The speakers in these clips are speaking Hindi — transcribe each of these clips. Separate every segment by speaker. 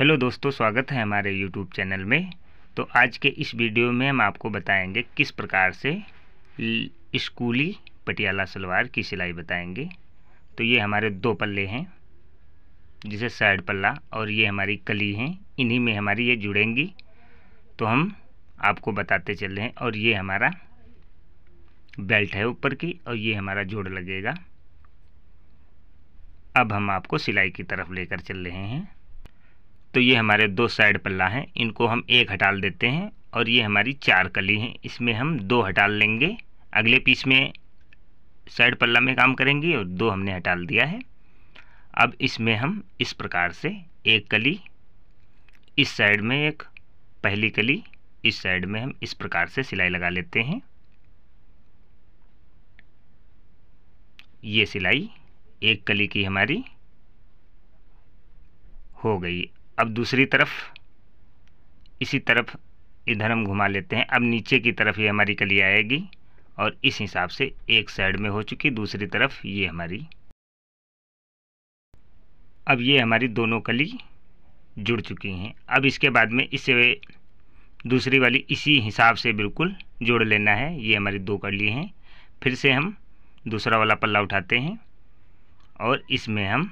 Speaker 1: हेलो दोस्तों स्वागत है हमारे यूट्यूब चैनल में तो आज के इस वीडियो में हम आपको बताएंगे किस प्रकार से स्कूली पटियाला सलवार की सिलाई बताएंगे तो ये हमारे दो पल्ले हैं जिसे साइड पल्ला और ये हमारी कली हैं इन्हीं में हमारी ये जुड़ेंगी तो हम आपको बताते चल रहे हैं और ये हमारा बेल्ट है ऊपर की और ये हमारा जोड़ लगेगा अब हम आपको सिलाई की तरफ लेकर चल रहे हैं तो ये हमारे दो साइड पल्ला हैं इनको हम एक हटा देते हैं और ये हमारी चार कली हैं इसमें हम दो हटा लेंगे अगले पीस में साइड पल्ला में काम करेंगे और दो हमने हटा दिया है अब इसमें हम इस प्रकार से एक कली इस साइड में एक पहली कली इस साइड में हम इस प्रकार से सिलाई लगा लेते हैं ये सिलाई एक कली की हमारी हो गई अब दूसरी तरफ इसी तरफ इधर हम घुमा लेते हैं अब नीचे की तरफ ये हमारी कली आएगी और इस हिसाब से एक साइड में हो चुकी दूसरी तरफ ये हमारी अब ये हमारी दोनों कली जुड़ चुकी हैं अब इसके बाद में इसे दूसरी वाली इसी हिसाब से बिल्कुल जोड़ लेना है ये हमारी दो कली हैं फिर से हम दूसरा वाला पल्ला उठाते हैं और इसमें हम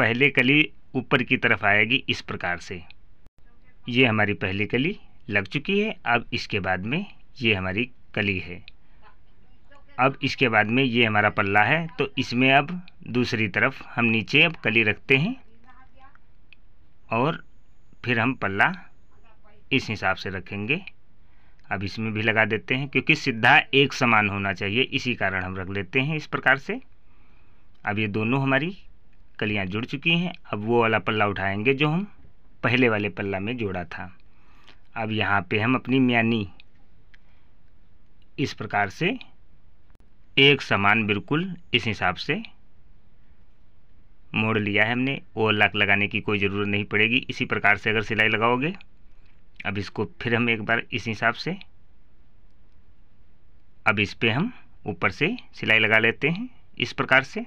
Speaker 1: पहले कली ऊपर की तरफ आएगी इस प्रकार से ये हमारी पहली कली लग चुकी है अब इसके बाद में ये हमारी कली है अब इसके बाद में ये हमारा पल्ला है तो इसमें अब दूसरी तरफ हम नीचे अब कली रखते हैं और फिर हम पल्ला इस हिसाब से रखेंगे अब इसमें भी लगा देते हैं क्योंकि सीधा एक समान होना चाहिए इसी कारण हम रख लेते हैं इस प्रकार से अब ये दोनों हमारी कलियाँ जुड़ चुकी हैं अब वो वाला पल्ला उठाएंगे जो हम पहले वाले पल्ला में जोड़ा था अब यहाँ पे हम अपनी म्यानी इस प्रकार से एक समान बिल्कुल इस हिसाब से मोड़ लिया है हमने वो ओवरलॉक लगाने की कोई ज़रूरत नहीं पड़ेगी इसी प्रकार से अगर सिलाई लगाओगे अब इसको फिर हम एक बार इस हिसाब से अब इस पर हम ऊपर से सिलाई लगा लेते हैं इस प्रकार से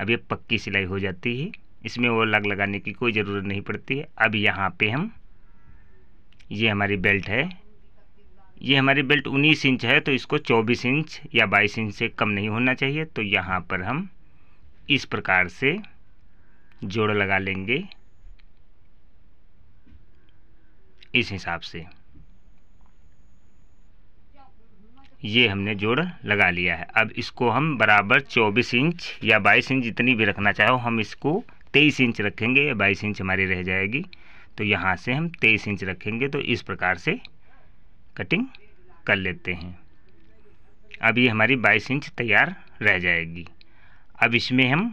Speaker 1: अब ये पक्की सिलाई हो जाती है इसमें और लग लगाने की कोई ज़रूरत नहीं पड़ती है अब यहाँ पे हम ये हमारी बेल्ट है ये हमारी बेल्ट 19 इंच है तो इसको 24 इंच या 22 इंच से कम नहीं होना चाहिए तो यहाँ पर हम इस प्रकार से जोड़ लगा लेंगे इस हिसाब से ये हमने जोड़ लगा लिया है अब इसको हम बराबर 24 इंच या 22 इंच जितनी भी रखना चाहो हम इसको 23 इंच रखेंगे या 22 इंच हमारी रह जाएगी तो यहाँ से हम 23 इंच रखेंगे तो इस प्रकार से कटिंग कर लेते हैं अब ये हमारी 22 इंच तैयार रह जाएगी अब इसमें हम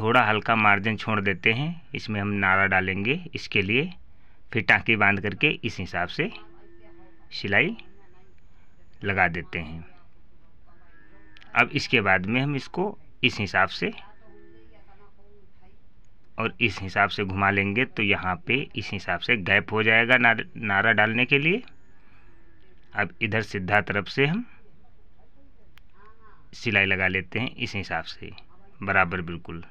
Speaker 1: थोड़ा हल्का मार्जिन छोड़ देते हैं इसमें हम नारा डालेंगे इसके लिए फिर टाँकी बांध करके इस हिसाब से सिलाई लगा देते हैं अब इसके बाद में हम इसको इस हिसाब से और इस हिसाब से घुमा लेंगे तो यहाँ पे इस हिसाब से गैप हो जाएगा नारा डालने के लिए अब इधर सीधा तरफ से हम सिलाई लगा लेते हैं इस हिसाब से बराबर बिल्कुल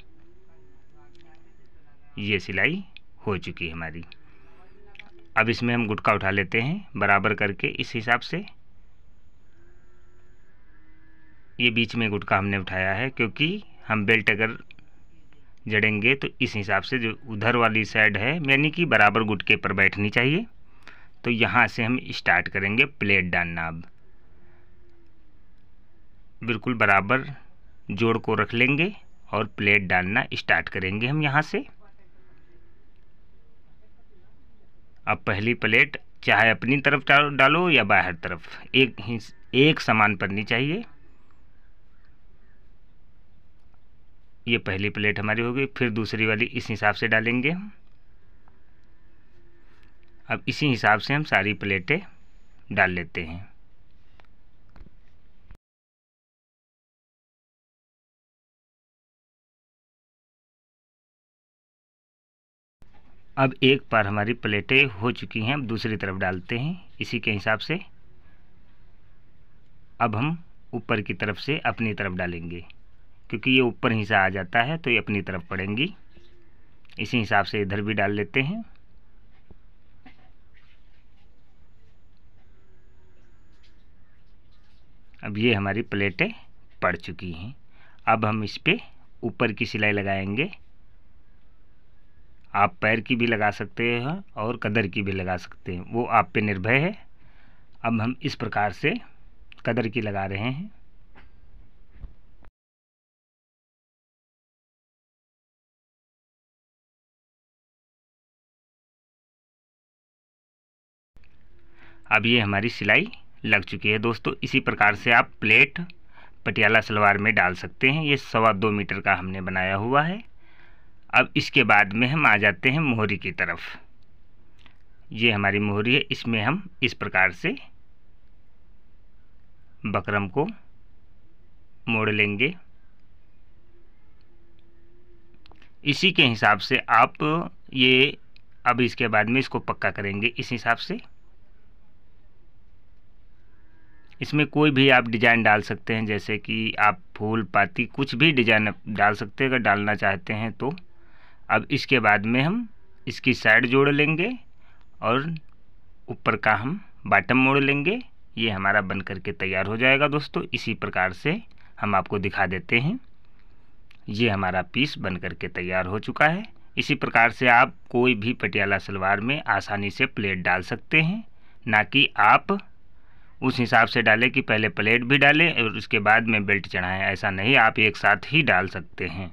Speaker 1: ये सिलाई हो चुकी है हमारी अब इसमें हम गुटका उठा लेते हैं बराबर करके इस हिसाब से ये बीच में गुटका हमने उठाया है क्योंकि हम बेल्ट अगर जड़ेंगे तो इस हिसाब से जो उधर वाली साइड है यानी कि बराबर गुटके पर बैठनी चाहिए तो यहाँ से हम स्टार्ट करेंगे प्लेट डालना अब बिल्कुल बराबर जोड़ को रख लेंगे और प्लेट डालना स्टार्ट करेंगे हम यहाँ से अब पहली प्लेट चाहे अपनी तरफ डालो या बाहर तरफ एक ही एक समान पड़नी चाहिए ये पहली प्लेट हमारी होगी फिर दूसरी वाली इस हिसाब से डालेंगे हम अब इसी हिसाब से हम सारी प्लेटें डाल लेते हैं अब एक बार हमारी प्लेटें हो चुकी हैं अब दूसरी तरफ डालते हैं इसी के हिसाब से अब हम ऊपर की तरफ से अपनी तरफ डालेंगे क्योंकि ये ऊपर ही से आ जाता है तो ये अपनी तरफ पड़ेंगी इसी हिसाब से इधर भी डाल लेते हैं अब ये हमारी प्लेटें पड़ चुकी हैं अब हम इस पर ऊपर की सिलाई लगाएंगे आप पैर की भी लगा सकते हैं और कदर की भी लगा सकते हैं वो आप पे निर्भय है अब हम इस प्रकार से कदर की लगा रहे हैं अब ये हमारी सिलाई लग चुकी है दोस्तों इसी प्रकार से आप प्लेट पटियाला सलवार में डाल सकते हैं ये सवा दो मीटर का हमने बनाया हुआ है अब इसके बाद में हम आ जाते हैं मोहरी की तरफ ये हमारी मोहरी है इसमें हम इस प्रकार से बकरम को मोड़ लेंगे इसी के हिसाब से आप ये अब इसके बाद में इसको पक्का करेंगे इस हिसाब से इसमें कोई भी आप डिज़ाइन डाल सकते हैं जैसे कि आप फूल पाती कुछ भी डिज़ाइन डाल सकते हैं अगर डालना चाहते हैं तो अब इसके बाद में हम इसकी साइड जोड़ लेंगे और ऊपर का हम बॉटम मोड़ लेंगे ये हमारा बन करके तैयार हो जाएगा दोस्तों इसी प्रकार से हम आपको दिखा देते हैं ये हमारा पीस बन करके तैयार हो चुका है इसी प्रकार से आप कोई भी पटियाला सलवार में आसानी से प्लेट डाल सकते हैं ना कि आप उस हिसाब से डालें कि पहले प्लेट भी डालें और उसके बाद में बेल्ट चढ़ाएं ऐसा नहीं आप एक साथ ही डाल सकते हैं